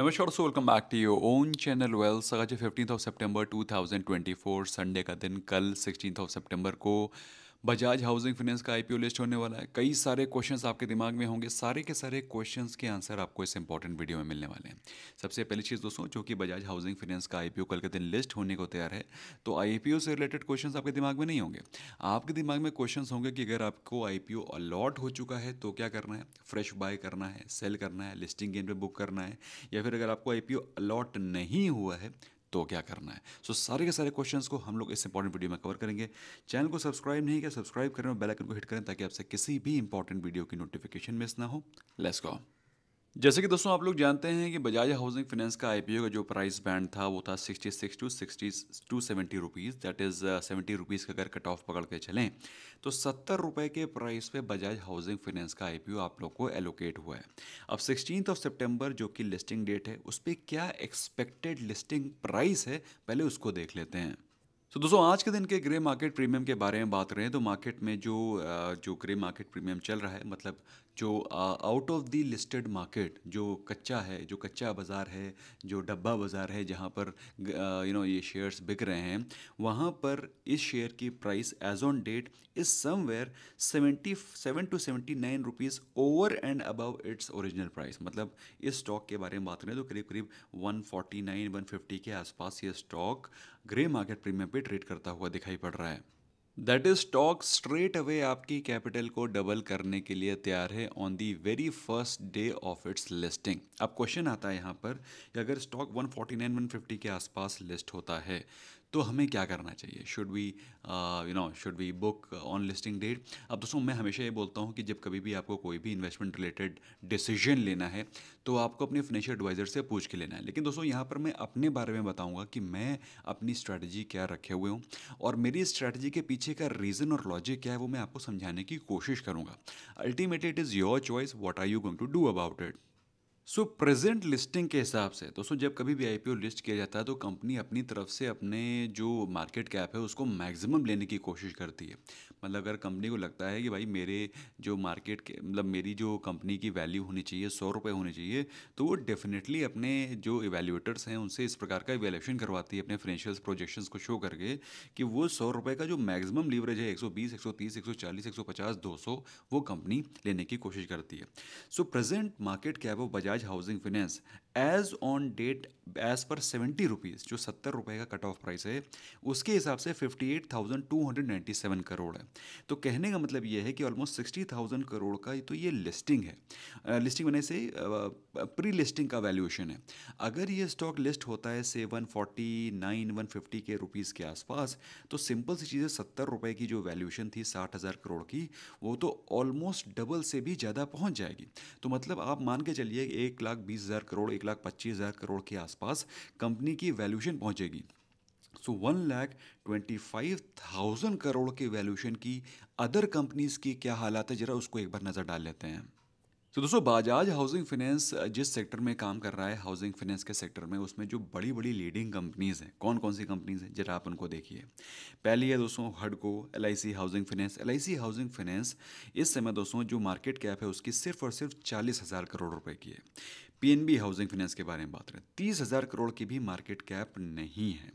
नमस्कार so welcome back to your own channel वेल सगा जी फिफ्टीन ऑफ सितंबर 2024 संडे का दिन कल सिक्सटीन ऑफ सितंबर को बजाज हाउसिंग फाइनेंस का आईपीओ लिस्ट होने वाला है कई सारे क्वेश्चंस आपके दिमाग में होंगे सारे के सारे क्वेश्चंस के आंसर आपको इस इंपॉर्टेंट वीडियो में मिलने वाले हैं सबसे पहली चीज़ दोस्तों जो कि बजाज हाउसिंग फाइनेंस का आईपीओ कल के दिन लिस्ट होने को तैयार है तो आई से रिलेटेड क्वेश्चन आपके दिमाग में नहीं होंगे आपके दिमाग में क्वेश्चन होंगे कि अगर आपको आई अलॉट हो चुका है तो क्या करना है फ्रेश बाय करना है सेल करना है लिस्टिंग गेन पर बुक करना है या फिर अगर आपको आई अलॉट नहीं हुआ है तो क्या करना है सो so, सारे के सारे क्वेश्चंस को हम लोग इस इंपॉर्टेंट वीडियो में कवर करेंगे चैनल को सब्सक्राइब नहीं किया सब्सक्राइब करें और बेल आइकन को हिट करें ताकि आपसे किसी भी इंपॉर्टेंट वीडियो की नोटिफिकेशन मिस ना हो लेट्स गो जैसे कि दोस्तों आप लोग जानते हैं कि बजाज हाउसिंग फाइनेंस का आईपीओ का जो प्राइस बैंड था वो था 66 to 60 to seventy rupees that is seventy rupees का अगर कट ऑफ पकड़ के चलें तो सत्तर रुपये के प्राइस पे बजाज हाउसिंग फाइनेंस का आईपीओ आप लोग को एलोकेट हुआ है अब सिक्सटीन ऑफ सेप्टेम्बर जो कि लिस्टिंग डेट है उस पर क्या एक्सपेक्टेड लिस्टिंग प्राइस है पहले उसको देख लेते हैं तो so, दोस्तों आज के दिन के ग्रे मार्केट प्रीमियम के बारे में बात करें तो मार्केट में जो uh, जो ग्रे मार्केट प्रीमियम चल रहा है मतलब जो out of the listed market जो कच्चा है जो कच्चा बाज़ार है जो डब्बा बाज़ार है जहाँ पर यू नो ये शेयर्स बिक रहे हैं वहाँ पर इस शेयर की price as on date is somewhere seventy seven to seventy nine rupees over and above its original price मतलब इस स्टॉक के बारे में बात करें तो करीब करीब one forty nine one fifty के आसपास ये स्टॉक ग्रे मार्केट प्रीमियम पे ट्रेड करता हुआ दिखाई पड़ रहा है that is stock straight away आपकी कैपिटल को डबल करने के लिए तैयार है on the very first day of its listing अब क्वेश्चन आता है यहाँ पर कि अगर स्टॉक 149 150 के आसपास लिस्ट होता है तो हमें क्या करना चाहिए should we you know should we book on listing date अब दोस्तों मैं हमेशा ये बोलता हूँ कि जब कभी भी आपको कोई भी इन्वेस्टमेंट रिलेटेड डिसीजन लेना है तो आपको अपने फाइनेंशियल एडवाइज़र से पूछ के लेना है लेकिन दोस्तों यहाँ पर मैं अपने बारे में बताऊँगा कि मैं अपनी स्ट्रैटेजी क्या रखे हुए हूँ और मेरी स्ट्रैटेजी के पीछे का रीज़न और लॉजिक क्या है वो मैं आपको समझाने की कोशिश करूँगा ultimately it is your choice what are you going to do about it so present listing के हिसाब से दोस्तों जब कभी भी आईपीओ लिस्ट किया जाता है तो कंपनी अपनी तरफ से अपने जो मार्केट कैप है उसको मैक्सिमम लेने की कोशिश करती है मतलब अगर कंपनी को लगता है कि भाई मेरे जो मार्केट के मतलब मेरी जो कंपनी की वैल्यू होनी चाहिए सौ रुपये होनी चाहिए तो वो डेफिनेटली अपने जो इवेल्यूएटर्स हैं उनसे इस प्रकार का इवेल्यूशन करवाती है अपने फाइनेंशियल प्रोजेक्शन को शो करके कि वो सौ रुपये का जो मैक्सिमम लीवरेज है एक सौ बीस एक सौ तीस एक सौ चालीस एक सौ पचास दो सौ वो कंपनी लेने की कोशिश करती है so present market cap of Bajaj Housing Finance as on date as पर सेवेंटी रुपीज़ जो सत्तर रुपये का कट ऑफ प्राइस है उसके हिसाब से fifty eight thousand two hundred ninety seven crore है तो कहने का मतलब ये है कि ऑलमोस्ट सिक्सटी थाउजेंड करोड़ का तो ये लिस्टिंग है लिस्टिंग होने से प्री लिस्टिंग का वैल्यूएशन है अगर ये स्टॉक लिस्ट होता है से one forty nine one fifty के रुपीज़ के आसपास तो सिंपल सी चीज़ें सत्तर रुपये की जो वैल्यूएशन थी साठ हज़ार करोड़ की वो तो ऑलमोस्ट डबल से भी ज़्यादा पहुँच जाएगी तो मतलब आप मान के चलिए एक लाख बीस हज़ार करोड़ एक लाख पच्चीस हज़ार करोड़ के आसपास कंपनी की वैल्यूशन पहुंचेगी so one lakh twenty five thousand crore के वैल्यूशन की अदर कंपनीज़ की क्या हालात है ज़रा उसको एक बार नज़र डाल लेते हैं तो दोस्तों बाजाज हाउसिंग फाइनेंस जिस सेक्टर में काम कर रहा है हाउसिंग फाइनेंस के सेक्टर में उसमें जो बड़ी बड़ी लीडिंग कंपनीज़ हैं कौन कौन सी कंपनीज़ हैं जरा आप उनको देखिए पहली है दोस्तों हडको L housing finance L housing finance इस समय दोस्तों जो मार्केट कैप है उसकी सिर्फ और सिर्फ चालीस हज़ार करोड़ रुपये की है पीएनबी हाउसिंग फाइनेंस के बारे में बात करें तीस हज़ार करोड़ की भी मार्केट कैप नहीं है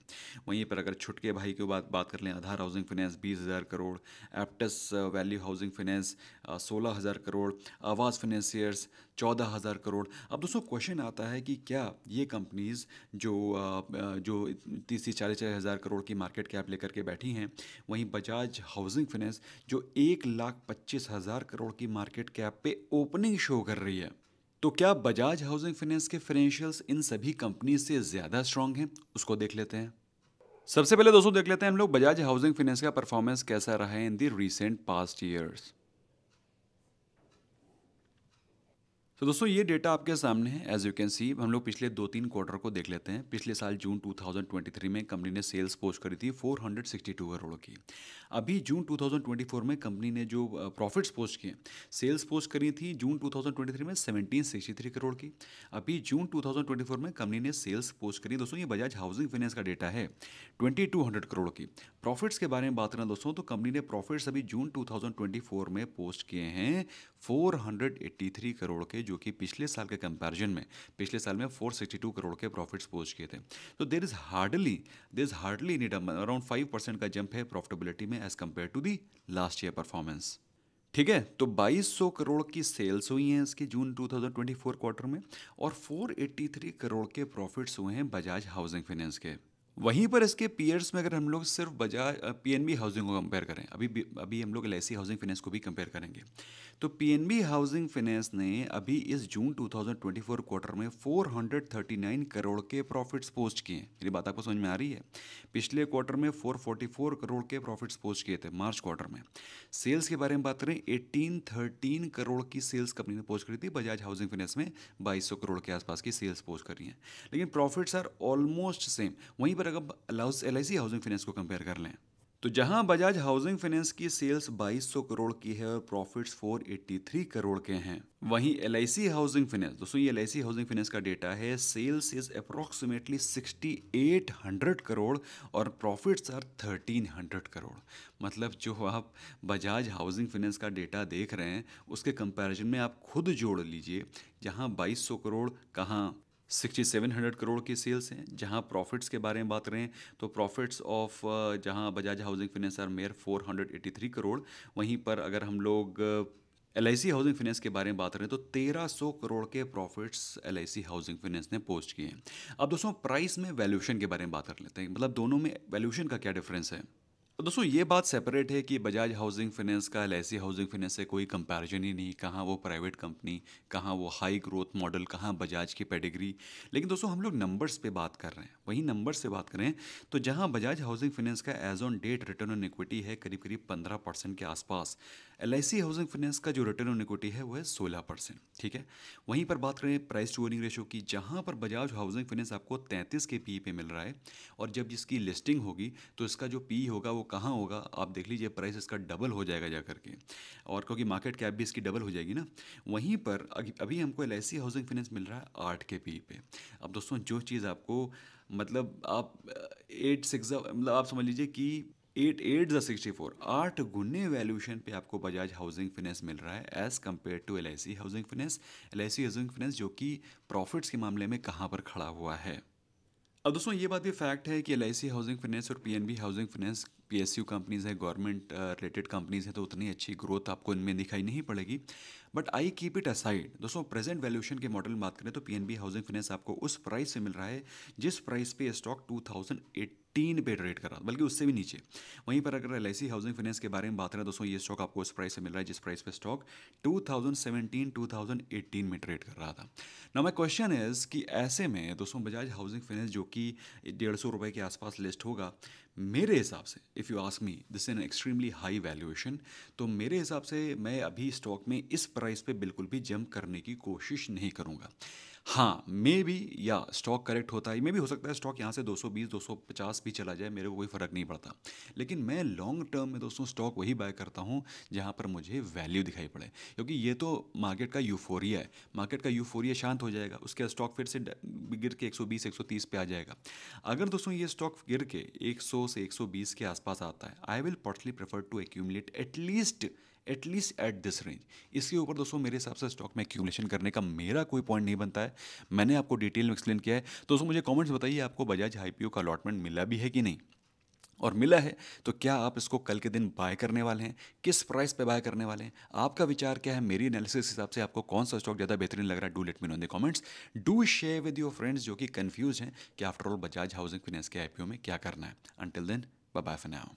वहीं पर अगर छुटके भाई की बात बात कर लें आधार हाउसिंग फाइनेंस बीस हज़ार crore Aptus value housing finance सोलह हज़ार करोड़ आवाज़ फाइनेंसियर्स चौदह हज़ार करोड़ अब दोस्तों क्वेश्चन आता है कि क्या ये कंपनीज़ जो uh, uh, जो तीस तीस चालीस चालीस हज़ार करोड़ की मार्केट कैप लेकर के बैठी हैं वहीं बजाज हाउसिंग फाइनेंस जो एक लाख पच्चीस हज़ार करोड़ की मार्केट कैप पे ओपनिंग शो कर रही है तो क्या बजाज हाउसिंग फाइनेंस के फाइनेंशियल्स इन सभी कंपनी से ज़्यादा स्ट्रांग हैं उसको देख लेते हैं सबसे पहले दोस्तों देख लेते हैं हम लोग बजाज हाउसिंग फाइनेंस का परफॉर्मेंस कैसा रहा है in the recent past years तो दोस्तों ये डेटा आपके सामने है एज यू कैन सी हम लोग पिछले दो तीन क्वार्टर को देख लेते हैं पिछले साल जून 2023 में कंपनी ने सेल्स पोस्ट करी थी 462 करोड़ की अभी जून 2024 में कंपनी ने जो प्रॉफिट्स पोस्ट किए सेल्स पोस्ट करी थी जून 2023 में 1763 करोड़ की अभी जून 2024 में कंपनी ने सेल्स पोस्ट करी दोस्तों ये बजाज हाउसिंग फाइनेंस का डेटा है ट्वेंटी करोड़ की प्रॉफिट्स के बारे में बात करें दोस्तों तो कंपनी ने प्रॉफिट्स अभी जून 2024 में पोस्ट किए हैं 483 करोड़ के जो कि पिछले साल के कंपैरिजन में पिछले साल में 462 करोड़ के प्रॉफिट्स पोस्ट किए थे तो there is hardly there is hardly need around five percent का जंप है प्रॉफिटेबिलिटी में as compare to the last year performance ठीक है तो 2200 करोड़ की सेल्स हुई हैं इसकी जून 2024 क्वार्टर में और 483 करोड़ के प्रॉफिट्स हुए हैं बजाज हाउसिंग फाइनेंस के वहीं पर इसके पीयर्स में अगर हम लोग सिर्फ बजाज पीएनबी हाउसिंग को कंपेयर करें अभी अभी हम लोग एल हाउसिंग फाइनेंस को भी कंपेयर करेंगे तो पीएनबी हाउसिंग फाइनेंस ने अभी इस जून 2024 क्वार्टर में 439 करोड़ के प्रॉफिट्स पोस्ट किए हैं मेरी बात आपको समझ में आ रही है पिछले क्वार्टर में 444 करोड़ के प्रॉफिट्स पोस्ट किए थे मार्च क्वार्टर में सेल्स के बारे में बात करें एटीन थर्टीन करोड़ की सेल्स कंपनी ने पोस्ट करी थी बजाज हाउसिंग फाइनेंस में बाईस करोड़ के आसपास की सेल्स पोस्ट करी हैं लेकिन प्रॉफिट्स आर ऑलमोस्ट सेम वहीं पर पर अगर एल आई हाउसिंग फाइनेंस को कंपेयर कर लें तो जहां बजाज हाउसिंग फाइनेंस की सेल्स 2200 करोड़ की है और प्रॉफिट्स 483 करोड़ के हैं वहीं एल हाउसिंग फाइनेंस दोस्तों ये एल हाउसिंग फाइनेंस का डेटा है सेल्स इज अप्रोक्सीमेटली 6800 करोड़ और प्रॉफिट्स आर 1300 करोड़ मतलब जो आप बजाज हाउसिंग फाइनेंस का डेटा देख रहे हैं उसके कंपैरिजन में आप खुद जोड़ लीजिए जहाँ बाईस करोड़ कहाँ 6700 करोड़ की सेल्स हैं जहां प्रॉफिट्स के बारे में बात करें तो प्रॉफिट्स ऑफ जहां Bajaj housing finance are mere 483 crore वहीं पर अगर हम लोग एल हाउसिंग फाइनेंस के बारे में बात करें तो 1300 करोड़ के प्रॉफिट्स एल हाउसिंग फाइनेंस ने पोस्ट किए हैं अब दोस्तों प्राइस में वैल्यूशन के बारे में बात कर लेते हैं मतलब दोनों में वैल्यूशन का क्या डिफरेंस है तो दोस्तों ये बात सेपरेट है कि बजाज हाउसिंग फाइनेंस का एल हाउसिंग फाइनेंस से कोई कंपैरिजन ही नहीं कहाँ वो प्राइवेट कंपनी कहाँ वो हाई ग्रोथ मॉडल कहाँ बजाज की पेडिग्री लेकिन दोस्तों हम लोग नंबर्स पे बात कर रहे हैं वही नंबर्स से बात करें तो जहाँ बजाज हाउसिंग फाइनेंस का as on date return on equity है करीब करीब पंद्रह परसेंट के आसपास एल हाउसिंग फाइनेंस का जो रिटर्न ऑन इक्विटी है वो है सोलह परसेंट ठीक है वहीं पर बात करें प्राइस टू वर्निंग रेशो की जहाँ पर बजाज हाउसिंग फाइनेंस आपको तैंतीस के पी e पे मिल रहा है और जब इसकी लिस्टिंग होगी तो इसका जो पी e होगा वो वो कहाँ होगा आप देख लीजिए प्राइस इसका डबल हो जाएगा जा करके और क्योंकि मार्केट कैप भी इसकी डबल हो जाएगी ना वहीं पर अभी हमको एल हाउसिंग फाइनेंस मिल रहा है आठ के पी e पे अब दोस्तों जो चीज़ आपको मतलब आप एट सिक्स मतलब आप समझ लीजिए कि एट एट ज़ा सिक्सटी फोर आठ गुने वैल्यूशन पे आपको बजाज हाउसिंग फाइनेंस मिल रहा है as compare to L housing finance L housing finance जो कि प्रॉफिट्स के मामले में कहाँ पर खड़ा हुआ है अब दोस्तों ये बात भी फैक्ट है कि एल हाउसिंग फाइनेंस और P housing finance P companies है गवर्नमेंट रिलेटेड कंपनीज़ हैं तो उतनी अच्छी ग्रोथ आपको इनमें दिखाई नहीं पड़ेगी but I keep it aside दोस्तों प्रेजेंट वैल्यूशन के मॉडल में बात करें तो पी हाउसिंग फाइनेंस आपको उस प्राइस से मिल रहा है जिस प्राइस पे स्टॉक टू थाउजेंड एट तीन पे ट्रेड कर रहा था बल्कि उससे भी नीचे वहीं पर अगर एल हाउसिंग फाइनेंस के बारे में बात करें दोस्तों ये स्टॉक आपको उस प्राइस से मिल रहा है जिस प्राइस पे स्टॉक 2017 2018 में ट्रेड कर रहा था ना माई क्वेश्चन इज़ कि ऐसे में दोस्तों बजाज हाउसिंग फाइनेंस जो कि डेढ़ सौ रुपये के आसपास लिस्ट होगा मेरे हिसाब से if you ask me this an extremely high valuation तो मेरे हिसाब से मैं अभी स्टॉक में इस प्राइस पर बिल्कुल भी जंप करने की कोशिश नहीं करूँगा हाँ मे बी या स्टॉक करेक्ट होता है मे भी हो सकता है स्टॉक यहाँ से 220 250 भी चला जाए मेरे को कोई फ़र्क नहीं पड़ता लेकिन मैं लॉन्ग टर्म में दोस्तों स्टॉक वही बाय करता हूँ जहाँ पर मुझे वैल्यू दिखाई पड़े क्योंकि ये तो मार्केट का यूफोरिया है मार्केट का यूफोरिया शांत हो जाएगा उसके स्टॉक फिर से गिर के 120 130 पे आ जाएगा अगर दोस्तों ये स्टॉक गिर के 100 से 120 के आसपास आता है I will partly prefer to accumulate at least at least at this range इसके ऊपर दोस्तों मेरे हिसाब से स्टॉक में एक्यूमलेशन करने का मेरा कोई पॉइंट नहीं बनता है मैंने आपको डिटेल में एक्सप्लेन किया है तो दोस्तों मुझे कॉमेंट्स बताइए आपको बजाज आईपीओ का अलॉटमेंट मिला भी है कि नहीं और मिला है तो क्या आप इसको कल के दिन बाय करने वाले हैं किस प्राइस पे बाय करने वाले हैं आपका विचार क्या है मेरी एनालिसिस हिसाब से आपको कौन सा स्टॉक ज़्यादा बेहतरीन लग रहा है do let me know in the comments do share with your friends जो कि कन्फ्यूज हैं कि after all Bajaj housing finance के आईपीओ में क्या करना है अंटिल देन बाय फनाओ